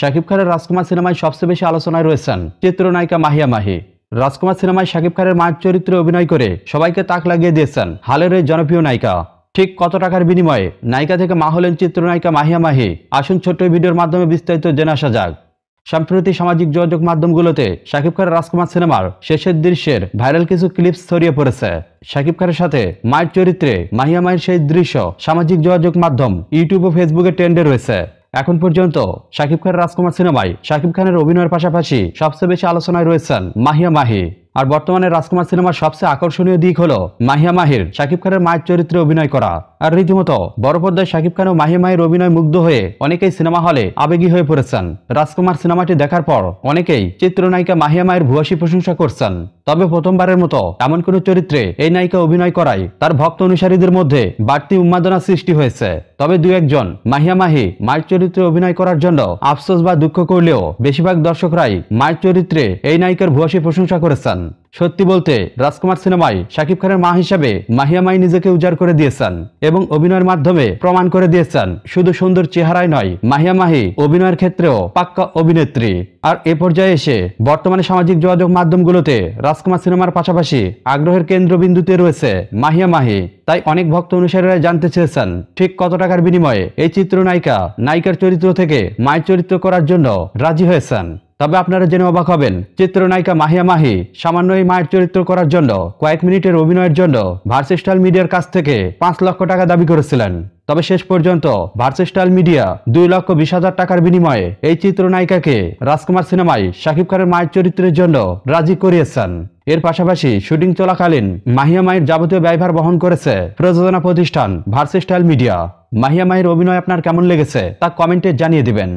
শাকিব খানের রাজকুমার সিনেমায় সবচেয়ে বেশি আলোচনায় রয়েছেন চিত্রনায়িকা মাহিয়া মাহি রাজকুমার সিনেমায় শাকিব খানের মায়ের চরিত্রে অভিনয় করে সবাইকে তাক লাগিয়ে দিয়েছেন হালের এই জনপ্রিয় নায়িকা ঠিক কত টাকার বিনিময়ে নায়িকা থেকে মা হলেন চিত্রনায়িকা মাহিয়া মাহি আসুন ছোট্ট ভিডিওর মাধ্যমে বিস্তারিত জেনে আসা যাক সম্প্রতি সামাজিক যোগাযোগ মাধ্যমগুলোতে শাকিব খানের রাজকুমার সিনেমার শেষের দৃশ্যের ভাইরাল কিছু ক্লিপস ছড়িয়ে পড়েছে শাকিব খানের সাথে মায়ের চরিত্রে মাহিয়া মায়ের সেই দৃশ্য সামাজিক যোগাযোগ মাধ্যম ইউটিউব ও ফেসবুকে ট্রেন্ডে রয়েছে এখন পর্যন্ত শাকিব খান রাজকুমার সিনেমায় শাকিব খানের অভিনয়ের পাশাপাশি সবচেয়ে বেশি আলোচনায় রয়েছেন মাহিয়া মাহি আর বর্তমানে রাজকুমার সিনেমার সবচেয়ে আকর্ষণীয় দিক হল মাহিয়া মাহির শাকিব খানের মায়ের চরিত্রে অভিনয় করা আর রীতিমতো বড় পর্দায় শাকিব খান ও মাহি মাহির অভিনয় মুগ্ধ হয়ে অনেকেই সিনেমা হলে আবেগী হয়ে পড়েছেন রাজকুমার সিনেমাটি দেখার পর অনেকেই চিত্রনায়িকা মাহিয়া মায়ের ভুয়াসী প্রশংসা করছেন তবে প্রথমবারের মতো এমন কোনো চরিত্রে এই নায়িকা অভিনয় করায় তার ভক্ত অনুসারীদের মধ্যে বাড়তি উন্মাদনা সৃষ্টি হয়েছে তবে দু একজন মাহিয়া মাহি মায়ের চরিত্রে অভিনয় করার জন্য আফসোস বা দুঃখ করলেও বেশিরভাগ দর্শকরাই মায়ের চরিত্রে এই নায়িকার ভুয়াসী প্রশংসা করেছেন সত্যি বলতে রাজকুমার সিনেমায় শাকিব খানের মা হিসাবে মাহিয়া মাই নিজেকে উজাড় করে দিয়েছেন এবং অভিনয়ের মাধ্যমে প্রমাণ করে দিয়েছেন শুধু সুন্দর চেহারায় নয় মাহিয়া মাহি অভিনয়ের ক্ষেত্রেও পাক্কা অভিনেত্রী আর এ পর্যায়ে এসে বর্তমানে সামাজিক যোগাযোগ মাধ্যমগুলোতে রাজকুমার সিনেমার পাশাপাশি আগ্রহের কেন্দ্রবিন্দুতে রয়েছে মাহিয়া মাহি তাই অনেক ভক্ত অনুসারীরা জানতে চেয়েছেন ঠিক কত টাকার বিনিময়ে এই চিত্র নায়িকা নায়িকার চরিত্র থেকে মায়ের চরিত্র করার জন্য রাজি হয়েছেন তবে আপনারা জেনে অবাক হবেন চিত্রনায়িকা মাহিয়া মাহি সামান্য এই মায়ের চরিত্র করার জন্য কয়েক মিনিটের অভিনয়ের জন্য ভার্সিস্টাল মিডিয়ার কাছ থেকে পাঁচ লক্ষ টাকা দাবি করেছিলেন তবে শেষ পর্যন্ত ভার্সেস্টাইল মিডিয়া দুই লক্ষ বিশ হাজার টাকার বিনিময়ে এই চিত্রনায়িকাকে রাজকুমার সিনেমায় শাকিব খানের মায়ের চরিত্রের জন্য রাজি করিয়েছেন এর পাশাপাশি শুটিং চলাকালীন মাহিয়া মায়ের যাবতীয় ব্যয়ভার বহন করেছে প্রযোজনা প্রতিষ্ঠান ভার্সেস্টাইল মিডিয়া মাহিয়া মায়ের অভিনয় আপনার কেমন লেগেছে তা কমেন্টে জানিয়ে দিবেন